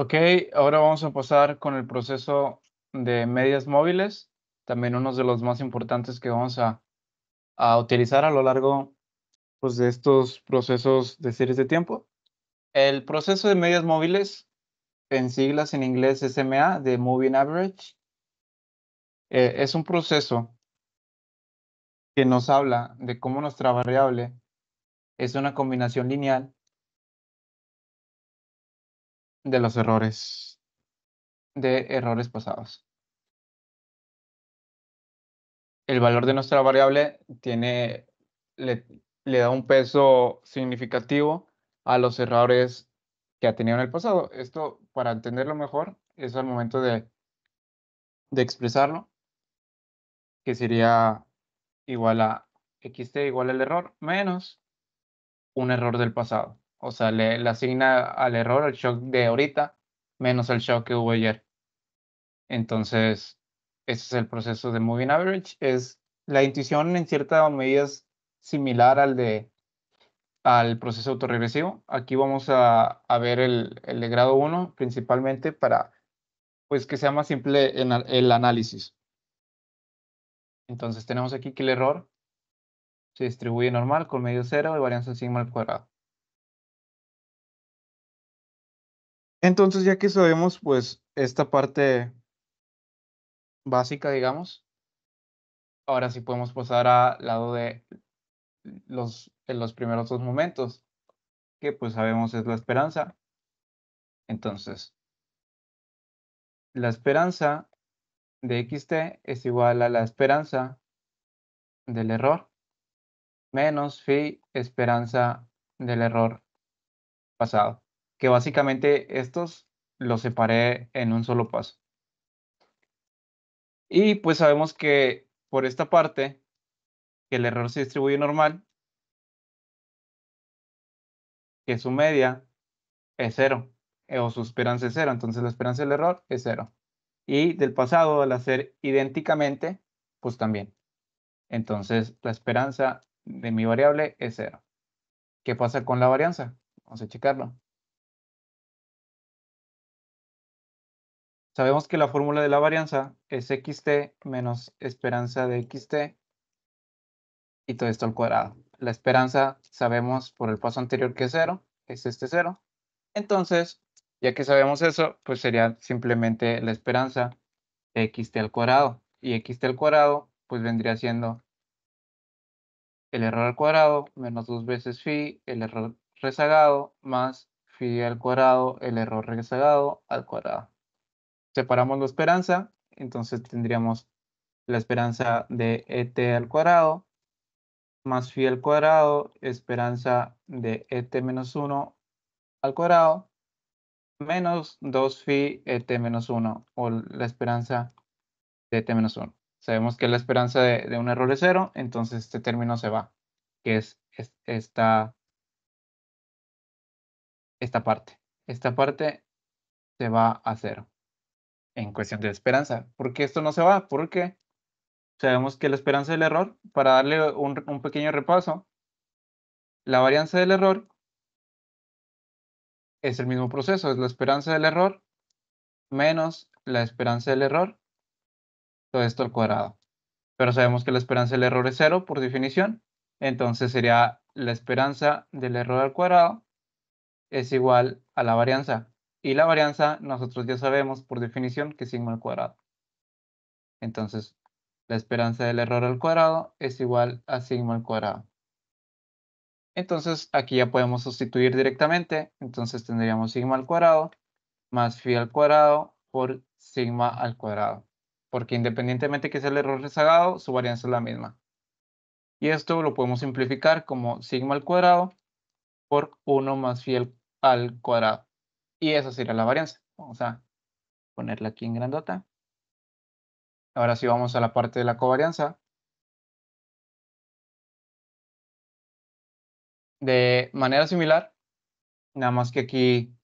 Ok, ahora vamos a pasar con el proceso de medias móviles, también uno de los más importantes que vamos a, utilizar a lo largo pues, de estos procesos de series de tiempo. El proceso de medias móviles, en siglas en inglés SMA, de Moving Average, eh, es un proceso que nos habla de cómo nuestra variable es una combinación lineal de los errores, de errores pasados. El valor de nuestra variable tiene, le, da un peso significativo a los errores que ha tenido en el pasado. Esto, para entenderlo mejor, es al momento de, de expresarlo, que sería igual a xt igual al error menos un error del pasado. O sea, le, asigna al error el shock de ahorita menos el shock que hubo ayer. Entonces, ese es el proceso de Moving Average. Es la intuición en cierta medidas similar al de al proceso autorregresivo. Aquí vamos a, a ver el, el, de grado 1 principalmente para pues que sea más simple en el análisis. Entonces tenemos aquí que el error se distribuye normal con medio cero y varianza sigma al cuadrado. Entonces, ya que sabemos, pues, esta parte básica, digamos, ahora sí podemos pasar al lado de los, en los primeros dos momentos, que pues sabemos es la esperanza. Entonces, la esperanza de xt es igual a la esperanza del error menos phi esperanza del error pasado que básicamente estos los separé en un solo paso. Y pues sabemos que por esta parte, que el error se distribuye normal, que su media es cero, eh, o su esperanza es cero, entonces la esperanza del error es cero. Y del pasado, al hacer idénticamente, pues también. Entonces la esperanza de mi variable es cero. ¿Qué pasa con la varianza? Vamos a checarlo. Sabemos que la fórmula de la varianza es xt menos esperanza de xt y todo esto al cuadrado. La esperanza sabemos por el paso anterior que es 0, es este 0. Entonces, ya que sabemos eso, pues sería simplemente la esperanza de xt al cuadrado. Y xt al cuadrado, pues vendría siendo el error al cuadrado menos dos veces phi, el error rezagado, más phi al cuadrado, el error rezagado al cuadrado separamos la esperanza, entonces tendríamos la esperanza de et al cuadrado más phi al cuadrado, esperanza de et menos 1 al cuadrado, menos 2 phi et menos 1, o la esperanza de et menos 1. Sabemos que la esperanza de, un error es cero, entonces este término se va, que es, esta, esta parte. Esta parte se va a cero en cuestión de esperanza, porque esto no se va, porque sabemos que la esperanza del error, para darle un, un pequeño repaso, la varianza del error es el mismo proceso, es la esperanza del error menos la esperanza del error, todo esto al cuadrado. Pero sabemos que la esperanza del error es cero por definición, entonces sería la esperanza del error al cuadrado es igual a la varianza y la varianza, nosotros ya sabemos por definición que es sigma al cuadrado. Entonces, la esperanza del error al cuadrado es igual a sigma al cuadrado. Entonces, aquí ya podemos sustituir directamente. Entonces, tendríamos sigma al cuadrado más phi al cuadrado por sigma al cuadrado. Porque independientemente que sea el error rezagado, su varianza es la misma. Y esto lo podemos simplificar como sigma al cuadrado por 1 más phi al cuadrado. Y esa sería la varianza. Vamos a ponerla aquí en grandota. Ahora sí vamos a la parte de la covarianza. De manera similar, nada más que aquí,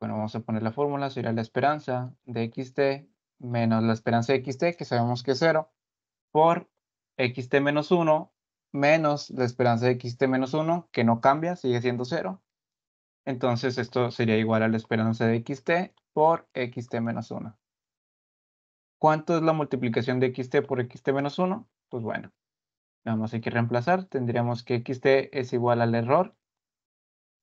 bueno, vamos a poner la fórmula, sería la esperanza de xt menos la esperanza de xt, que sabemos que es 0, por xt menos 1 menos la esperanza de xt menos 1, que no cambia, sigue siendo 0, entonces esto sería igual a la esperanza de xt por xt menos 1. ¿Cuánto es la multiplicación de xt por xt menos 1? Pues bueno, vamos aquí a reemplazar. Tendríamos que xt es igual al error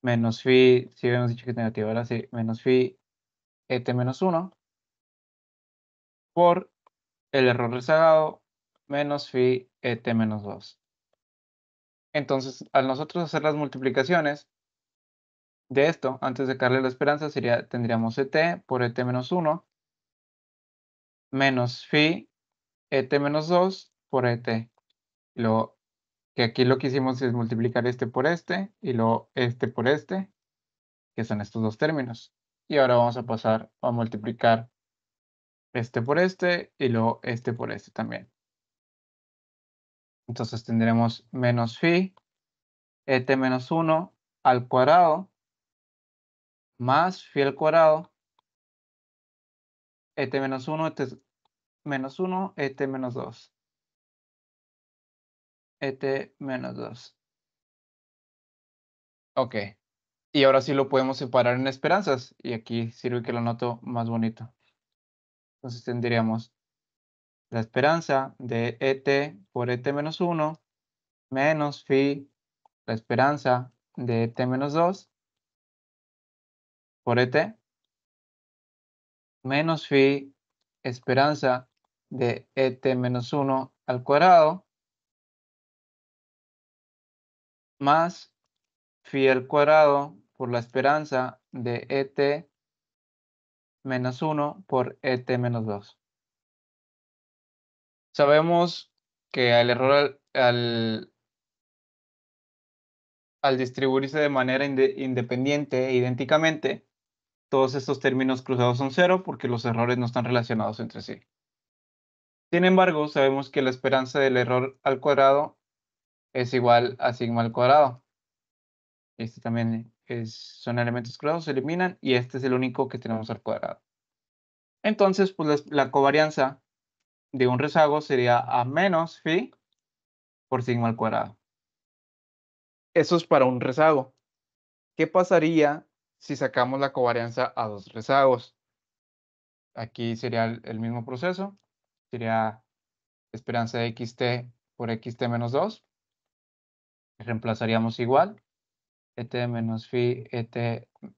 menos phi, si habíamos dicho que es negativo, era sí, menos phi et menos 1 por el error rezagado menos phi et menos 2. Entonces, al nosotros hacer las multiplicaciones, de esto, antes de darle la esperanza, sería, tendríamos et por et menos 1 menos phi et menos 2 por et. Lo que aquí lo que hicimos es multiplicar este por este y luego este por este, que son estos dos términos. Y ahora vamos a pasar a multiplicar este por este y luego este por este también. Entonces tendremos menos phi et menos 1 al cuadrado más phi al cuadrado, Et menos 1, este menos 1, este, este menos 2. Et este menos 2. Ok. Y ahora sí lo podemos separar en esperanzas. Y aquí sirve que lo anoto más bonito. Entonces tendríamos la esperanza de et este por et menos 1 menos phi, la esperanza de et menos 2 por ET, menos phi esperanza de ET menos 1 al cuadrado, más phi al cuadrado por la esperanza de ET menos 1 por ET menos 2. Sabemos que al error al, al, distribuirse de manera independiente e idénticamente, todos estos términos cruzados son cero porque los errores no están relacionados entre sí. Sin embargo, sabemos que la esperanza del error al cuadrado es igual a sigma al cuadrado. Este también es, son elementos cruzados, se eliminan y este es el único que tenemos al cuadrado. Entonces, pues la, covarianza de un rezago sería a menos phi por sigma al cuadrado. Eso es para un rezago. ¿Qué pasaría si sacamos la covarianza a dos rezagos. Aquí sería el, mismo proceso. Sería esperanza de xt por xt menos 2. Reemplazaríamos igual et menos phi et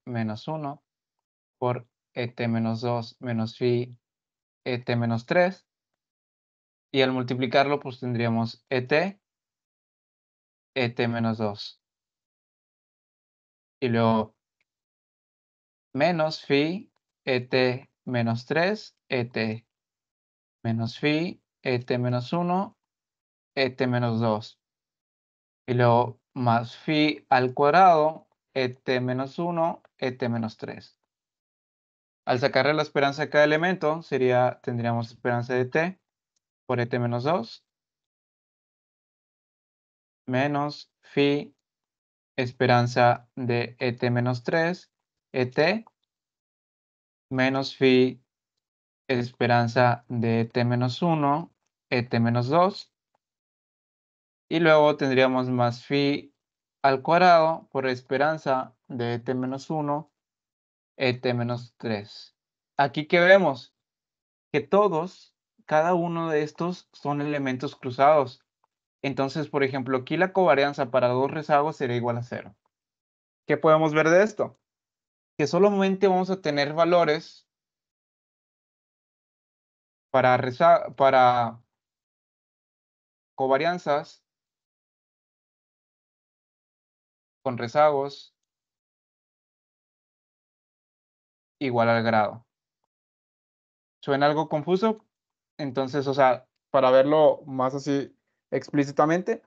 menos 1 por et menos 2 menos phi et menos 3. Y al multiplicarlo, pues tendríamos et, et menos 2. Y luego menos phi et menos 3 et menos phi et menos 1 et menos 2. Y luego más phi al cuadrado et menos 1 et menos 3. Al sacarle la esperanza de cada elemento, sería, tendríamos esperanza de t por et menos 2 menos phi esperanza de et menos 3 et menos phi esperanza de et menos 1, et menos 2. Y luego tendríamos más phi al cuadrado por esperanza de et menos 1, et menos 3. Aquí que vemos que todos, cada uno de estos son elementos cruzados. Entonces, por ejemplo, aquí la covarianza para dos rezagos sería igual a cero. ¿Qué podemos ver de esto? que solamente vamos a tener valores para, para covarianzas con rezagos igual al grado. ¿Suena algo confuso? Entonces, o sea, para verlo más así explícitamente,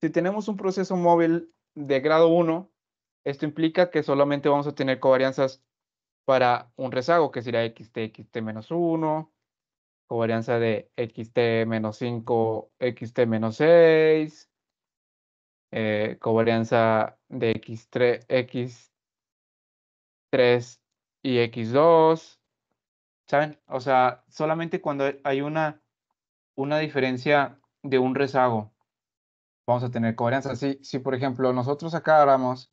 si tenemos un proceso móvil de grado 1, esto implica que solamente vamos a tener covarianzas para un rezago, que sería XT, XT-1, covarianza de XT-5, XT-6, eh, covarianza de X3, X3 y X2, ¿saben? O sea, solamente cuando hay una, una diferencia de un rezago, vamos a tener covarianza. Si, si por ejemplo, nosotros acá hagamos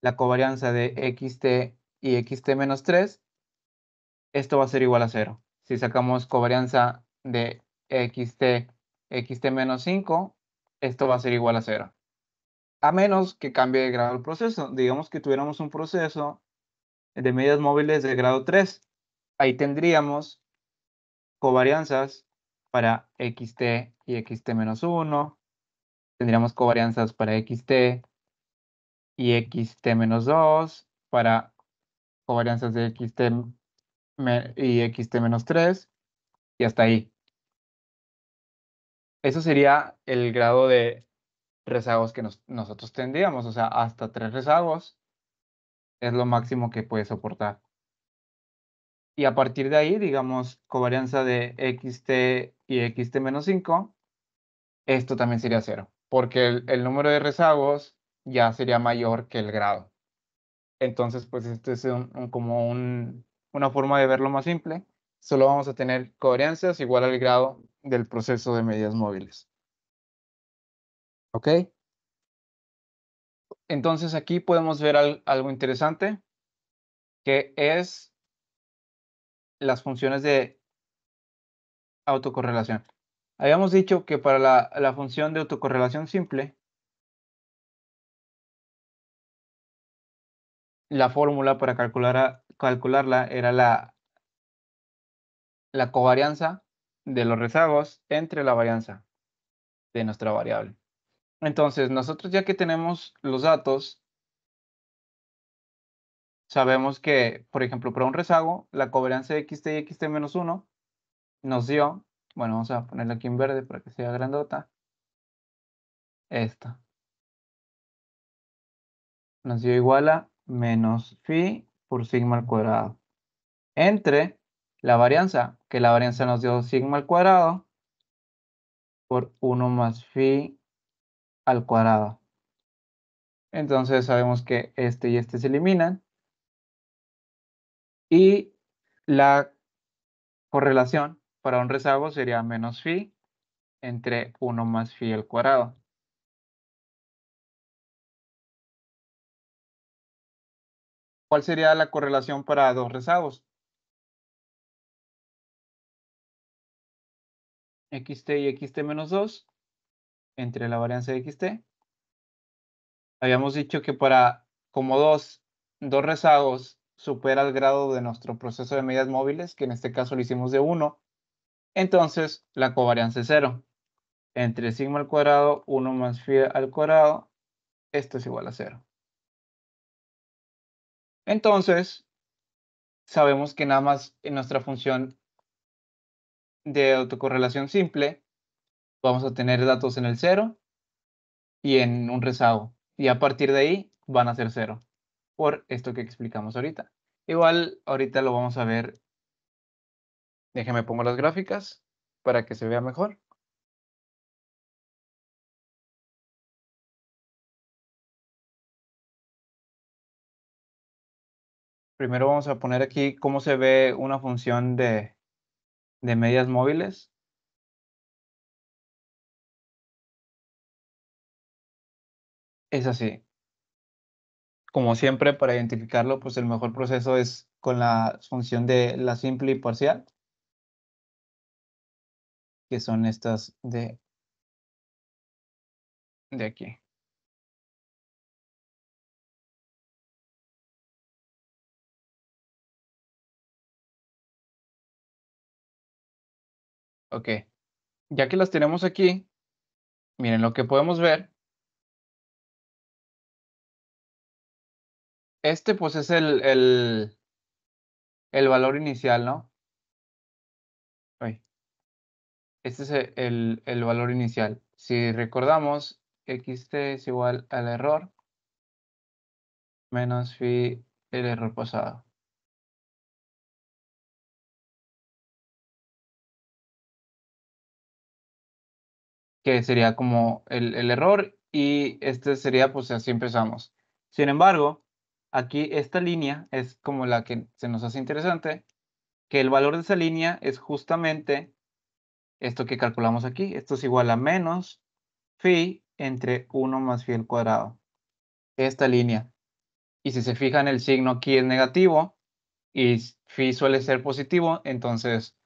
la covarianza de xt y xt-3, menos esto va a ser igual a 0. Si sacamos covarianza de xt, xt-5, menos esto va a ser igual a 0. A menos que cambie de grado el proceso. Digamos que tuviéramos un proceso de medidas móviles de grado 3. Ahí tendríamos covarianzas para xt y xt-1. menos Tendríamos covarianzas para xt y xt-2 para covarianzas de xt y xt-3 y hasta ahí. Eso sería el grado de rezagos que nosotros tendríamos, o sea, hasta tres rezagos es lo máximo que puede soportar. Y a partir de ahí, digamos, covarianza de xt y xt-5, esto también sería cero, porque el número de rezagos ya sería mayor que el grado. Entonces, pues esto es como una forma de verlo más simple. Solo vamos a tener coherencias igual al grado del proceso de medidas móviles. ¿Ok? Entonces aquí podemos ver algo interesante, que es las funciones de autocorrelación. Habíamos dicho que para la función de autocorrelación simple, la fórmula para calcularla era la, la covarianza de los rezagos entre la varianza de nuestra variable. Entonces, nosotros ya que tenemos los datos, sabemos que, por ejemplo, para un rezago, la covarianza de xt y xt menos 1 nos dio, bueno, vamos a ponerla aquí en verde para que sea grandota, esta. Nos dio igual a menos phi por sigma al cuadrado. Entre la varianza, que la varianza nos dio sigma al cuadrado, por 1 más phi al cuadrado. Entonces sabemos que este y este se eliminan. Y la correlación para un rezago sería menos phi entre 1 más phi al cuadrado. ¿Cuál sería la correlación para dos rezagos? xt y xt menos 2 entre la varianza de xt. Habíamos dicho que para como dos dos rezagos supera el grado de nuestro proceso de medidas móviles, que en este caso lo hicimos de 1, entonces la covarianza es 0. Entre sigma al cuadrado, 1 más phi al cuadrado, esto es igual a 0. Entonces, sabemos que nada más en nuestra función de autocorrelación simple vamos a tener datos en el cero y en un rezago. Y a partir de ahí van a ser cero. por esto que explicamos ahorita. Igual ahorita lo vamos a ver. Déjeme pongo las gráficas para que se vea mejor. primero vamos a poner aquí cómo se ve una función de, de medias móviles. Es así. Como siempre, para identificarlo, pues el mejor proceso es con la función de la simple y parcial, que son estas de, de aquí. Ok, ya que las tenemos aquí, miren lo que podemos ver. Este pues es el, el, valor inicial, ¿no? Este es el, el, valor inicial. Si recordamos, xt es igual al error menos phi el error pasado. que sería como el, el error y este sería, pues así empezamos. Sin embargo, aquí esta línea es como la que se nos hace interesante, que el valor de esa línea es justamente esto que calculamos aquí. Esto es igual a menos phi entre 1 más phi al cuadrado. Esta línea. Y si se fijan, el signo aquí es negativo y phi suele ser positivo. Entonces,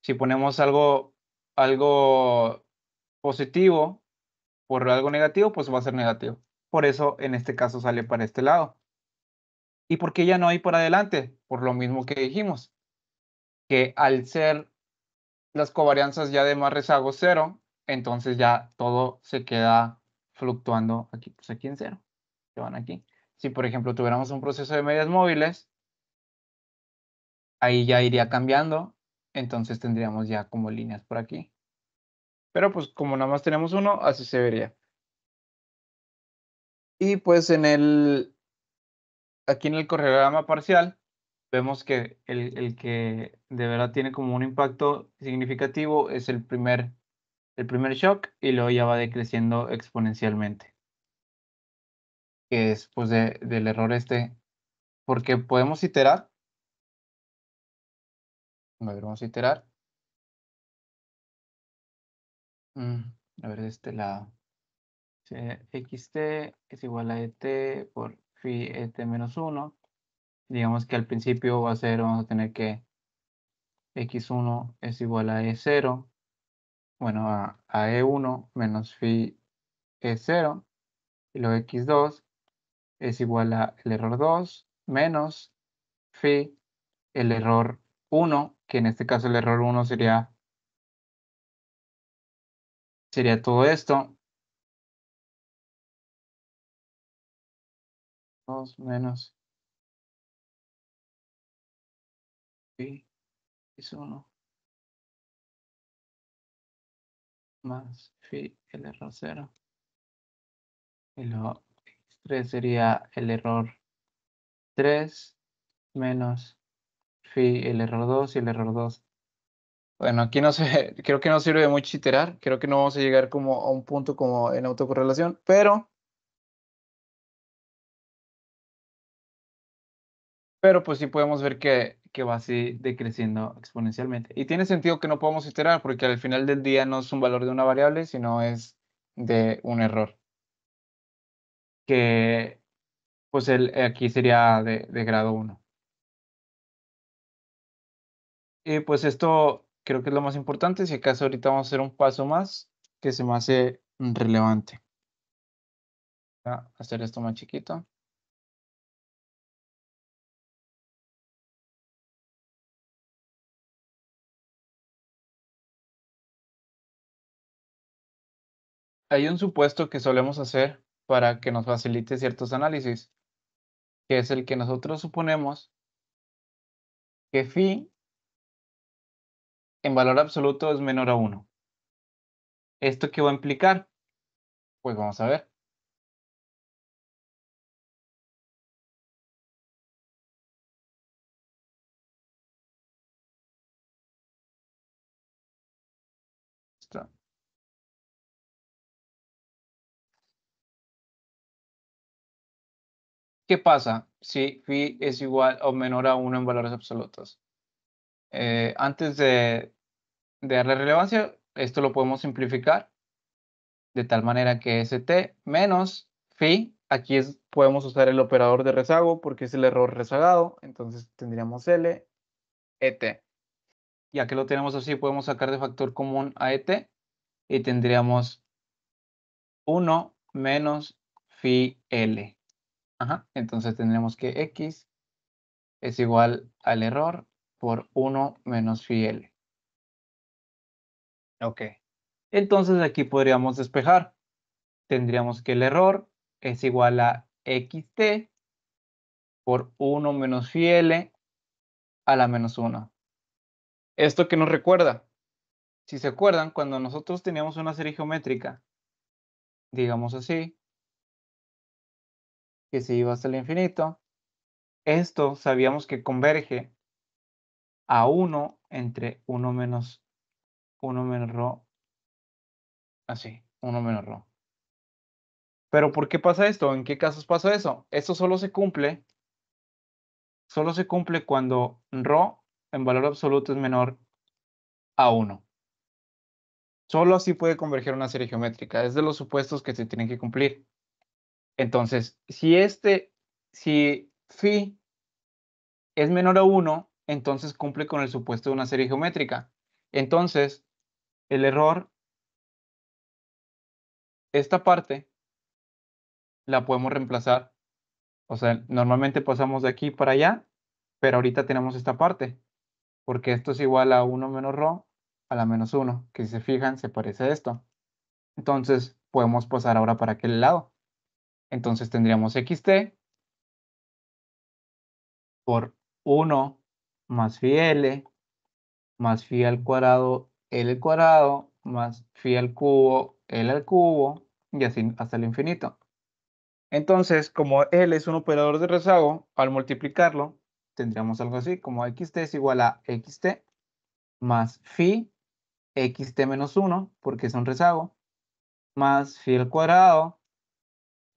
si ponemos algo algo positivo por algo negativo, pues va a ser negativo. Por eso en este caso sale para este lado. ¿Y por qué ya no hay por adelante? Por lo mismo que dijimos, que al ser las covarianzas ya de más rezago cero, entonces ya todo se queda fluctuando aquí, pues aquí en cero, que van aquí. Si por ejemplo tuviéramos un proceso de medias móviles, ahí ya iría cambiando entonces tendríamos ya como líneas por aquí. Pero pues como nada más tenemos uno, así se vería. Y pues en el, aquí en el correograma parcial, vemos que el, que de verdad tiene como un impacto significativo es el primer, el primer shock y luego ya va decreciendo exponencialmente. Que es pues del error este, porque podemos iterar a ver, vamos a iterar. Mm, a ver, este lado. xt es igual a et por phi et menos 1. Digamos que al principio va a ser, vamos a tener que x1 es igual a e0. Bueno, a, e1 menos phi e0. Y luego x2 es igual a el error 2 menos phi el error 1, que en este caso el error 1 sería, sería todo esto. 2 menos pi es 1 más phi el error 0 y luego 3 sería el error 3 menos el error 2 y el error 2. Bueno, aquí no sé, creo que no sirve mucho iterar, creo que no vamos a llegar como a un punto como en autocorrelación, pero... Pero pues sí podemos ver que, va así decreciendo exponencialmente. Y tiene sentido que no podamos iterar porque al final del día no es un valor de una variable, sino es de un error. Que pues el, aquí sería de, de grado 1. Eh, pues esto creo que es lo más importante. Si acaso ahorita vamos a hacer un paso más que se me hace relevante. A hacer esto más chiquito. Hay un supuesto que solemos hacer para que nos facilite ciertos análisis, que es el que nosotros suponemos que phi en valor absoluto es menor a 1. ¿Esto qué va a implicar? Pues vamos a ver. ¿Qué pasa si phi es igual o menor a 1 en valores absolutos? Eh, antes de de darle relevancia, esto lo podemos simplificar de tal manera que st menos phi, aquí podemos usar el operador de rezago porque es el error rezagado, entonces tendríamos l, et. Ya que lo tenemos así, podemos sacar de factor común a et y tendríamos 1 menos phi l. entonces tendríamos que x es igual al error por 1 menos phi l. Ok. Entonces aquí podríamos despejar. Tendríamos que el error es igual a xt por 1 menos fiel a la menos 1. ¿Esto que nos recuerda? Si se acuerdan, cuando nosotros teníamos una serie geométrica, digamos así, que se iba hasta el infinito, esto sabíamos que converge a 1 entre 1 menos 1 menos rho. Así, ah, 1 menos rho. Pero ¿por qué pasa esto? ¿En qué casos pasa eso? Esto solo se cumple, solo se cumple cuando rho en valor absoluto es menor a 1. Solo así puede converger una serie geométrica. Es de los supuestos que se tienen que cumplir. Entonces, si este, si phi es menor a 1, entonces cumple con el supuesto de una serie geométrica. Entonces, el error, esta parte la podemos reemplazar. O sea, normalmente pasamos de aquí para allá, pero ahorita tenemos esta parte, porque esto es igual a 1 menos rho a la menos 1, que si se fijan se parece a esto. Entonces podemos pasar ahora para aquel lado. Entonces tendríamos xt por 1 más phi L más phi al cuadrado L al cuadrado más phi al cubo, L al cubo y así hasta el infinito. Entonces, como L es un operador de rezago, al multiplicarlo tendríamos algo así, como xt es igual a xt más phi xt menos 1, porque es un rezago, más phi al cuadrado,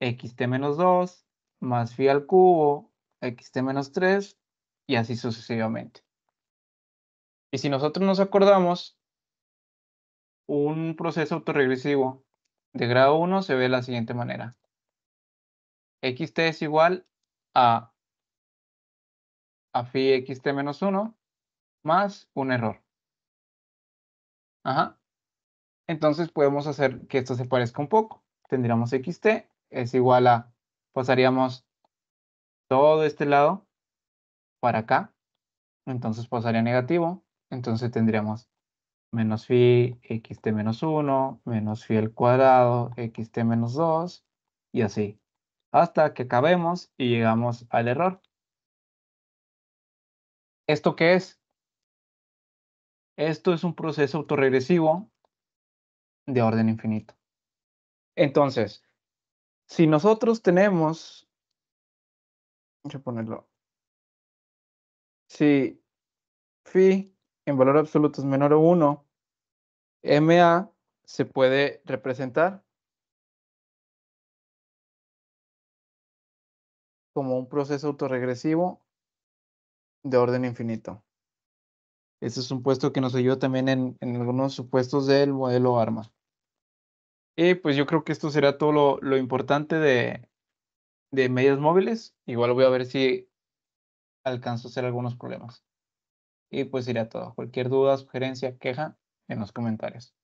xt menos 2, más phi al cubo, xt menos 3, y así sucesivamente. Y si nosotros nos acordamos, un proceso autorregresivo de grado 1 se ve de la siguiente manera. xt es igual a, a phi xt menos 1 más un error. Ajá. Entonces podemos hacer que esto se parezca un poco. Tendríamos xt es igual a, pasaríamos todo este lado para acá. Entonces pasaría negativo. Entonces tendríamos menos phi xt menos 1, menos phi al cuadrado, xt menos 2, y así. Hasta que acabemos y llegamos al error. ¿Esto qué es? Esto es un proceso autorregresivo de orden infinito. Entonces, si nosotros tenemos, voy a ponerlo, si phi en valor absoluto es menor a 1, MA se puede representar como un proceso autorregresivo de orden infinito. Este es un puesto que nos ayuda también en, algunos supuestos del modelo ARMA. Y pues yo creo que esto será todo lo, importante de, de medias móviles. Igual voy a ver si alcanzo a hacer algunos problemas. Y pues sería todo. Cualquier duda, sugerencia, queja, en los comentarios.